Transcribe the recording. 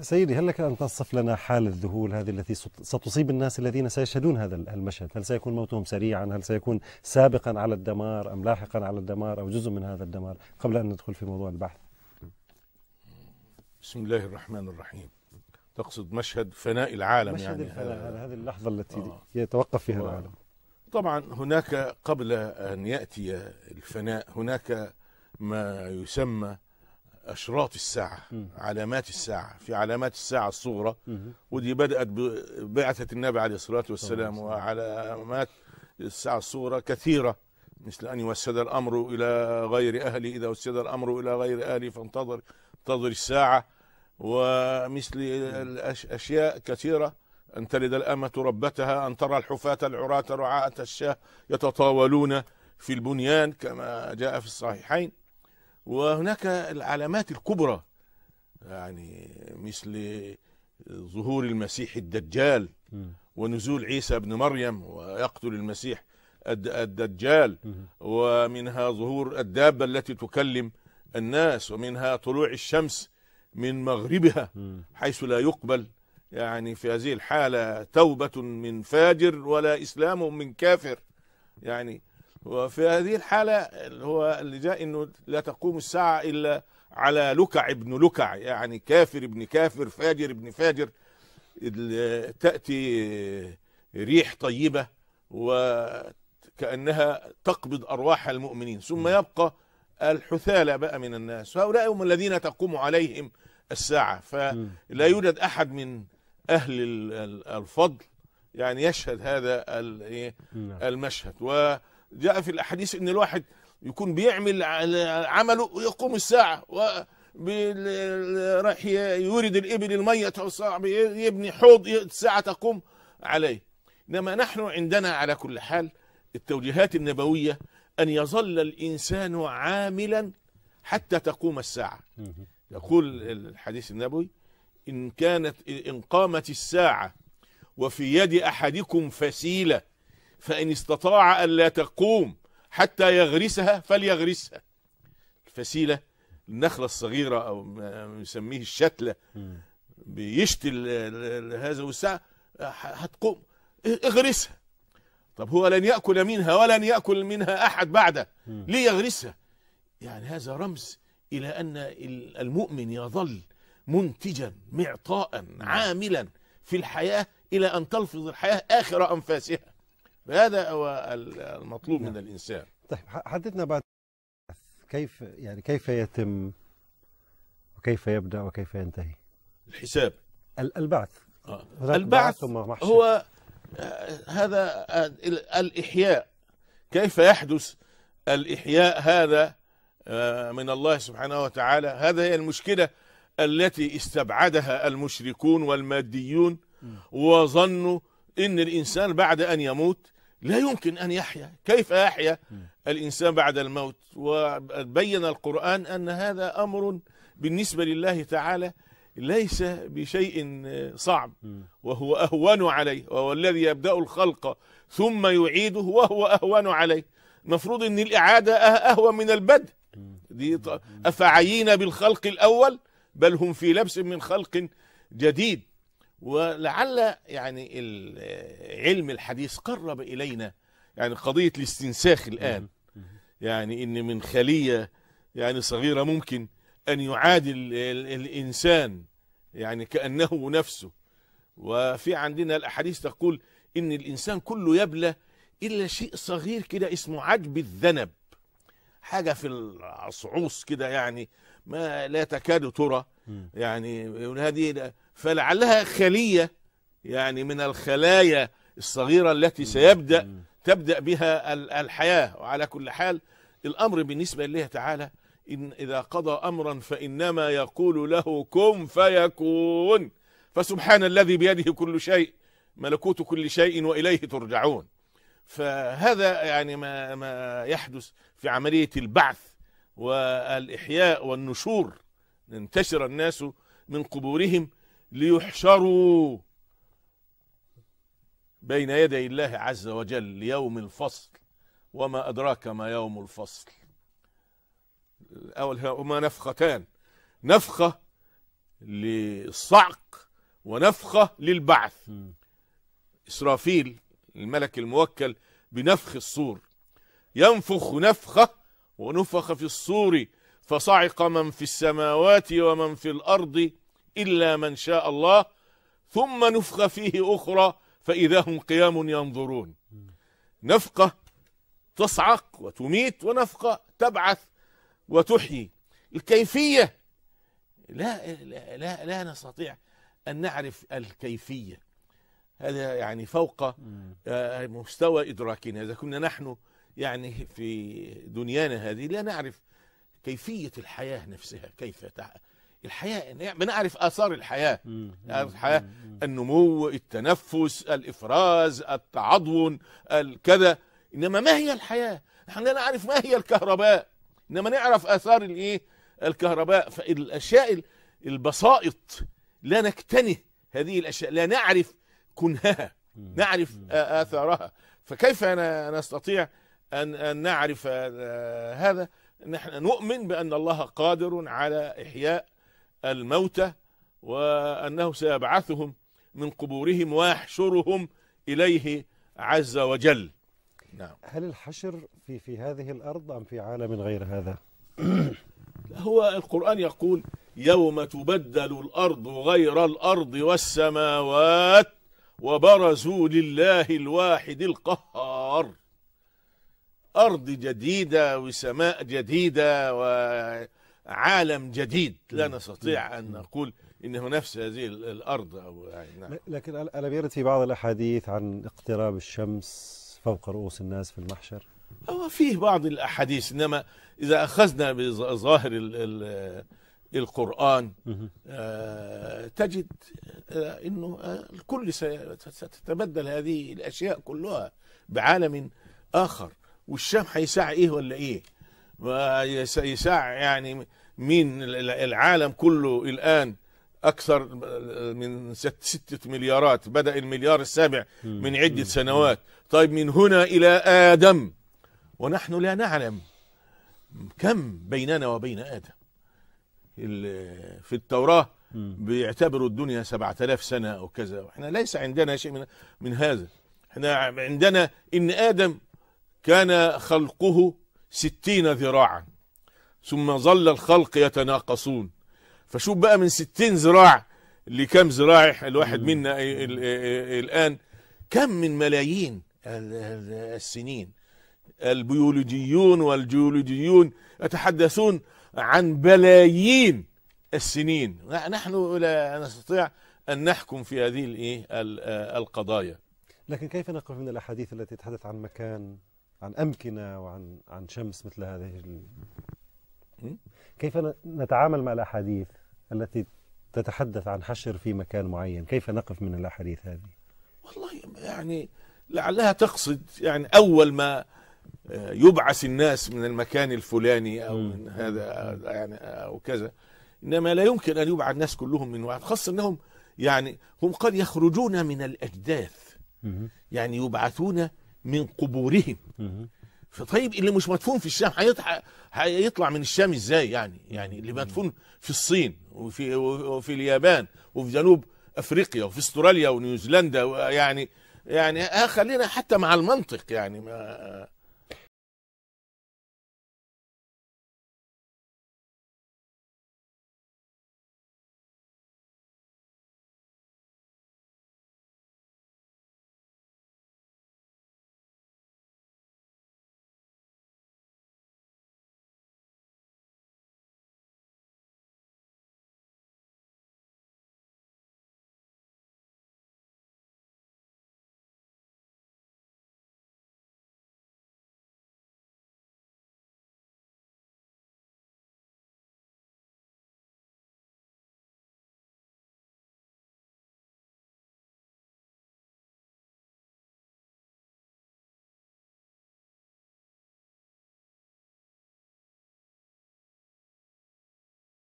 سيدي هل لك أن تصف لنا حال الذهول هذه التي ستصيب الناس الذين سيشهدون هذا المشهد هل سيكون موتهم سريعا هل سيكون سابقا على الدمار أم لاحقا على الدمار أو جزء من هذا الدمار قبل أن ندخل في موضوع البحث بسم الله الرحمن الرحيم تقصد مشهد فناء العالم مشهد يعني الفناء هذه اللحظة آه. التي آه يتوقف فيها طبعا العالم طبعا هناك قبل أن يأتي الفناء هناك ما يسمى اشراط الساعه مم. علامات الساعه في علامات الساعه الصغرى مم. ودي بدات ببعثه النبي عليه الصلاه والسلام وعلامات الساعه الصغرى كثيره مثل ان يوسد الامر الى غير أهلي اذا وسد الامر الى غير أهلي فانتظر انتظر الساعه ومثل اشياء كثيره ان تلد الامه ربتها ان ترى الحفاه العراه رعاة الشاه يتطاولون في البنيان كما جاء في الصحيحين وهناك العلامات الكبرى يعني مثل ظهور المسيح الدجال ونزول عيسى ابن مريم ويقتل المسيح الدجال ومنها ظهور الدابة التي تكلم الناس ومنها طلوع الشمس من مغربها حيث لا يقبل يعني في هذه الحالة توبة من فاجر ولا إسلام من كافر يعني وفي هذه الحالة اللي هو اللي جاء انه لا تقوم الساعة الا على لكع ابن لكع يعني كافر ابن كافر فاجر ابن فاجر تأتي ريح طيبة وكأنها تقبض أرواح المؤمنين ثم يبقى الحثالة بقى من الناس هؤلاء هم الذين تقوم عليهم الساعة فلا يوجد أحد من أهل الفضل يعني يشهد هذا إيه؟ نعم. المشهد و جاء في الاحاديث ان الواحد يكون بيعمل عمله ويقوم الساعه و راح يورد الابل الميه يبني حوض الساعه تقوم عليه انما نحن عندنا على كل حال التوجيهات النبويه ان يظل الانسان عاملا حتى تقوم الساعه يقول الحديث النبوي ان كانت ان قامت الساعه وفي يد احدكم فسيله فإن استطاع أن لا تقوم حتى يغرسها فليغرسها الفسيلة النخلة الصغيرة أو نسميه الشتلة بيشتي هذا والساعة هتقوم اغرسها طب هو لن يأكل منها ولن يأكل منها أحد بعده ليه يغرسها يعني هذا رمز إلى أن المؤمن يظل منتجا معطاء عاملا في الحياة إلى أن تلفظ الحياة آخر أنفاسها فهذا هو المطلوب نعم. من الانسان طيب حدثنا بعد كيف يعني كيف يتم وكيف يبدا وكيف ينتهي الحساب البعث آه. البعث هو آه، هذا آه، الاحياء كيف يحدث الاحياء هذا آه، من الله سبحانه وتعالى هذا هي المشكله التي استبعدها المشركون والماديون وظنوا ان الانسان بعد ان يموت لا يمكن أن يحيا كيف يحيا الإنسان بعد الموت وبين القرآن أن هذا أمر بالنسبة لله تعالى ليس بشيء صعب وهو أهون عليه وهو الذي يبدأ الخلق ثم يعيده وهو أهون عليه مفروض أن الإعادة أه-، أهوى من البدء دي أفعيين بالخلق الأول بل هم في لبس من خلق جديد ولعل يعني علم الحديث قرب الينا يعني قضيه الاستنساخ الان يعني ان من خليه يعني صغيره ممكن ان يعادل الانسان يعني كانه نفسه وفي عندنا الاحاديث تقول ان الانسان كله يبلى الا شيء صغير كده اسمه عجب الذنب حاجه في العصعوص كده يعني ما لا تكاد ترى يعني هذه فلعلها خلية يعني من الخلايا الصغيرة التي سيبدأ تبدأ بها الحياة وعلى كل حال الأمر بالنسبة لله تعالى إن إذا قضى أمرا فإنما يقول له كن فيكون فسبحان الذي بيده كل شيء ملكوت كل شيء وإليه ترجعون فهذا يعني ما, ما يحدث في عملية البعث والإحياء والنشور انتشر الناس من قبورهم ليحشروا بين يدي الله عز وجل ليوم الفصل وما أدراك ما يوم الفصل أول هما نفختان نفخة للصعق ونفخة للبعث إسرافيل الملك الموكل بنفخ الصور ينفخ نفخة ونفخ في الصور فصعق من في السماوات ومن في الأرض إلا من شاء الله ثم نفخ فيه أخرى فإذا هم قيام ينظرون نفقة تصعق وتميت ونفقة تبعث وتحيي الكيفية لا, لا, لا, لا نستطيع أن نعرف الكيفية هذا يعني فوق آه، مستوى إدراكنا إذا كنا نحن يعني في دنيانا هذه لا نعرف كيفيه الحياه نفسها كيف تع... الحياه بنعرف اثار الحياه الحياه النمو التنفس الافراز التعضون الكذا انما ما هي الحياه نحن لا نعرف ما هي الكهرباء انما نعرف اثار الايه الكهرباء فالاشياء البسائط لا نكتنه هذه الاشياء لا نعرف كنهها نعرف اثارها فكيف نستطيع ان نعرف هذا نحن نؤمن بأن الله قادر على إحياء الموتى وأنه سيبعثهم من قبورهم ويحشرهم إليه عز وجل نعم. هل الحشر في في هذه الأرض أم في عالم غير هذا؟ هو القرآن يقول يوم تبدل الأرض غير الأرض والسماوات وبرزوا لله الواحد القهار أرض جديدة وسماء جديدة وعالم جديد لا نستطيع أن نقول إنه نفس هذه الأرض أو يعني نعم. لكن الا يرد في بعض الأحاديث عن اقتراب الشمس فوق رؤوس الناس في المحشر هو فيه بعض الأحاديث إنما إذا أخذنا بظاهر القرآن آه، تجد آه، أنه آه، الكل ستتبدل هذه الأشياء كلها بعالم آخر والشام هيساع ايه ولا ايه يساع يعني مين العالم كله الان اكثر من ستة مليارات بدا المليار السابع من عده سنوات طيب من هنا الى ادم ونحن لا نعلم كم بيننا وبين ادم في التوراه بيعتبروا الدنيا 7000 سنه او كذا واحنا ليس عندنا شيء من من هذا احنا عندنا ان ادم كان خلقه ستين ذراعا ثم ظل الخلق يتناقصون فشوف بقى من ستين ذراع لكم ذراع الواحد منا الآن كم من ملايين السنين البيولوجيون والجيولوجيون يتحدثون عن بلايين السنين نحن لا نستطيع أن نحكم في هذه إيه، القضايا لكن كيف نقف من الأحاديث التي تتحدث عن مكان عن أمكنة وعن عن شمس مثل هذه ال... إيه؟ كيف نتعامل مع الأحاديث التي تتحدث عن حشر في مكان معين كيف نقف من الأحاديث هذه والله يعني لعلها تقصد يعني أول ما آه، يبعث الناس من المكان الفلاني أو من هذا آه، يعني آه، أو كذا إنما لا يمكن أن يبعث الناس كلهم من واحد خاصة أنهم يعني هم قد يخرجون من الأجداث يعني يبعثون من قبورهم فطيب اللي مش مدفون في الشام هيطلع من الشام ازاي يعني يعني اللي مدفون في الصين وفي وفي اليابان وفي جنوب افريقيا وفي استراليا ونيوزيلندا يعني يعني آه خلينا حتى مع المنطق يعني ما